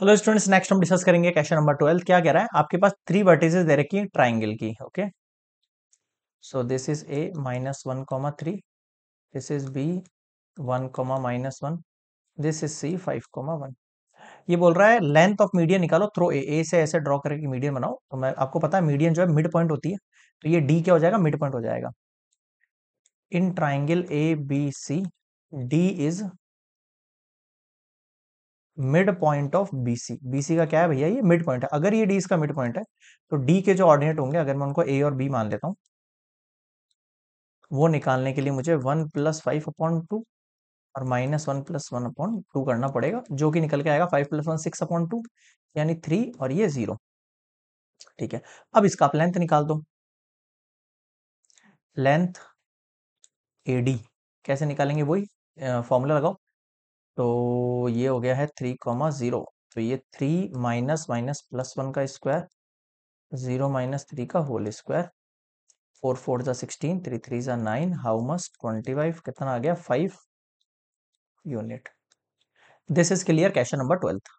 hello students next हम discuss करेंगे question number twelve क्या कह रहा है आपके पास थ्री वर्टिसेस दे रखी है ट्राइंगल की okay so this is A minus one comma three this is B one comma minus one this is C five comma one ये बोल रहा है लेंथ ऑफ मीडियन निकालो थ्रो ए ए से ऐसे ड्रॉ करके मीडियन बनाओ तो मैं आपको पता है मीडियन जो है मिड पॉइंट होती है तो ये डी क्या हो जाएगा मिड पॉइंट हो जाएगा in triangle A B C D is midpoint of BC BC का क्या है भैया ये मिड पॉइंट है अगर ये डी इसका मिड पॉइंट है तो डी के जो ऑर्डिनेट होंगे अगर मैं उनको ए और बी मान लेता हूं वो निकालने के लिए मुझे one plus five upon two और minus one plus one upon two करना पड़ेगा जो कि निकल के आएगा five plus one six upon two यानी थ्री और ये जीरो ठीक है अब इसका आप लेंथ निकाल दो लेंथ ए डी कैसे निकालेंगे वही फॉर्मूला लगाओ तो ये हो गया है थ्री कॉमा ज़ीरो तो ये three minus minus plus one का स्क्वायर ज़ीरो माइनस थ्री का होल स्क्वायर फोर फोर ज़ा सिक्सटीन थ्री थ्री ज़ा nine how much twenty five कितना आ गया five unit this is clear question number twelfth